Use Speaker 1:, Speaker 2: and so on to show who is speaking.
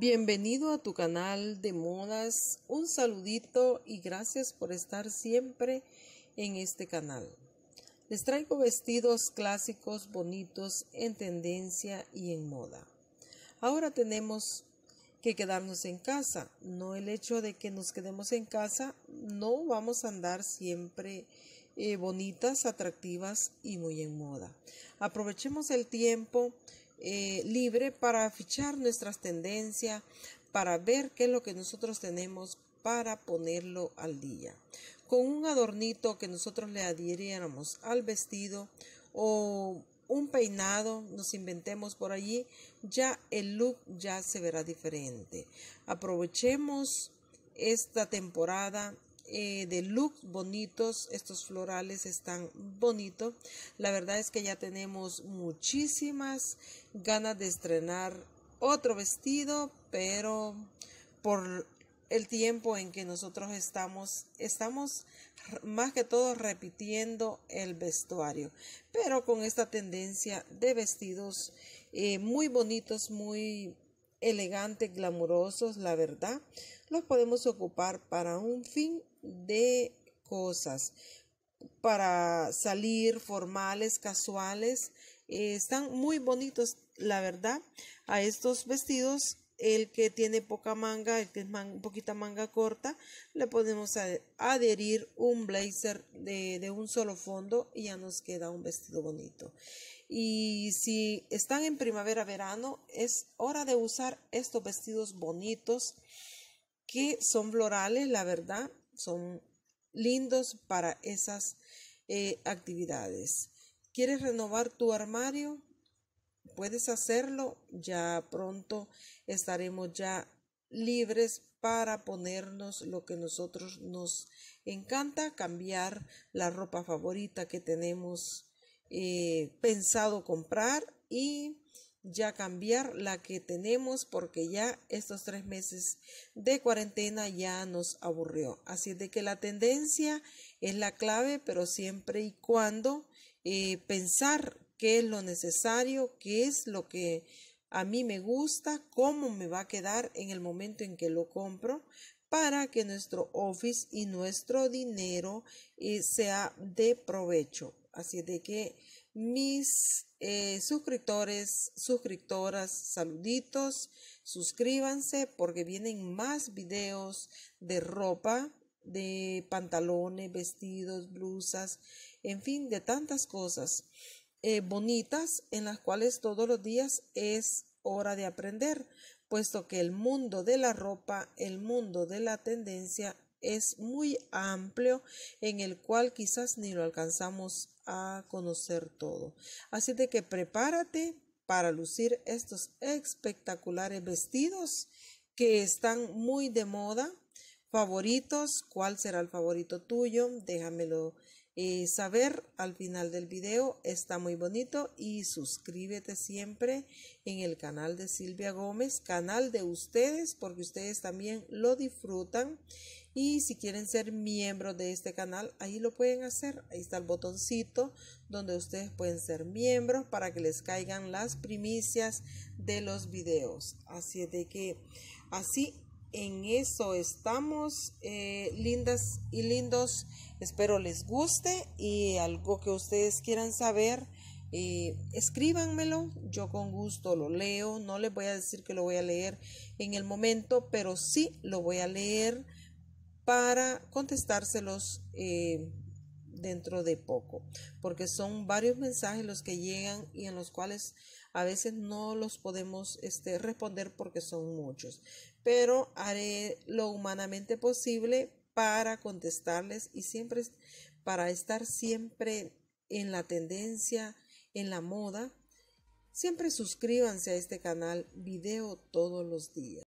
Speaker 1: Bienvenido a tu canal de modas. Un saludito y gracias por estar siempre en este canal. Les traigo vestidos clásicos bonitos en tendencia y en moda. Ahora tenemos que quedarnos en casa. No el hecho de que nos quedemos en casa, no vamos a andar siempre eh, bonitas, atractivas y muy en moda. Aprovechemos el tiempo eh, libre para fichar nuestras tendencias, para ver qué es lo que nosotros tenemos para ponerlo al día. Con un adornito que nosotros le adhiriéramos al vestido o un peinado, nos inventemos por allí, ya el look ya se verá diferente. Aprovechemos esta temporada eh, de look bonitos. Estos florales están bonitos. La verdad es que ya tenemos muchísimas ganas de estrenar otro vestido, pero por el tiempo en que nosotros estamos, estamos más que todo repitiendo el vestuario, pero con esta tendencia de vestidos eh, muy bonitos, muy elegantes, glamurosos, la verdad, los podemos ocupar para un fin de cosas, para salir formales, casuales. Eh, están muy bonitos, la verdad, a estos vestidos el que tiene poca manga, el que es poquita manga corta, le podemos adherir un blazer de, un solo fondo y ya nos queda un vestido bonito. Y si están en primavera-verano, es hora de usar estos vestidos bonitos que son florales, la verdad, son lindos para esas eh, actividades. ¿Quieres renovar tu armario? puedes hacerlo, ya pronto estaremos ya libres para ponernos lo que nosotros nos encanta, cambiar la ropa favorita que tenemos eh, pensado comprar y ya cambiar la que tenemos porque ya estos tres meses de cuarentena ya nos aburrió. Así de que la tendencia es la clave, pero siempre y cuando eh, pensar qué es lo necesario, qué es lo que a mí me gusta, cómo me va a quedar en el momento en que lo compro, para que nuestro office y nuestro dinero eh, sea de provecho. Así de que mis eh, suscriptores, suscriptoras, saluditos, suscríbanse porque vienen más videos de ropa, de pantalones, vestidos, blusas, en fin, de tantas cosas. Eh, bonitas en las cuales todos los días es hora de aprender, puesto que el mundo de la ropa, el mundo de la tendencia es muy amplio en el cual quizás ni lo alcanzamos a conocer todo. Así de que prepárate para lucir estos espectaculares vestidos que están muy de moda. Favoritos, ¿cuál será el favorito tuyo? Déjamelo eh, saber al final del video. Está muy bonito y suscríbete siempre en el canal de Silvia Gómez, canal de ustedes, porque ustedes también lo disfrutan. Y si quieren ser miembros de este canal, ahí lo pueden hacer. Ahí está el botoncito donde ustedes pueden ser miembros para que les caigan las primicias de los videos. Así de que así en eso estamos, eh, lindas y lindos. Espero les guste y algo que ustedes quieran saber, eh, escríbanmelo. Yo con gusto lo leo. No les voy a decir que lo voy a leer en el momento, pero sí lo voy a leer para contestárselos eh, dentro de poco, porque son varios mensajes los que llegan y en los cuales a veces no los podemos este, responder porque son muchos, pero haré lo humanamente posible para contestarles y siempre para estar siempre en la tendencia, en la moda. Siempre suscríbanse a este canal, video todos los días.